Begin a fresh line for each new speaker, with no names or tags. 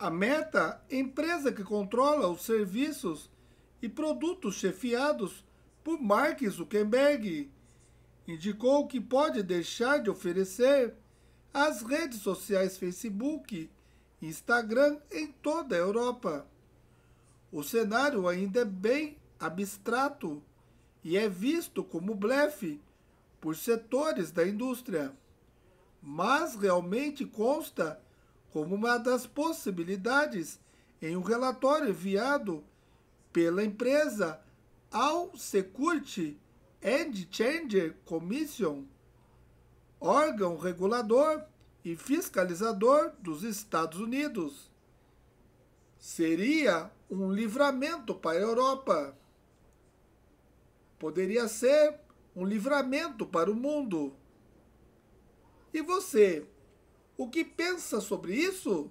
A Meta, empresa que controla os serviços e produtos chefiados por Mark Zuckerberg, indicou que pode deixar de oferecer as redes sociais Facebook e Instagram em toda a Europa. O cenário ainda é bem abstrato e é visto como blefe por setores da indústria, mas realmente consta como uma das possibilidades em um relatório enviado pela empresa ao Security and Changer Commission, órgão regulador e fiscalizador dos Estados Unidos. Seria um livramento para a Europa. Poderia ser um livramento para o mundo. E você o que pensa sobre isso?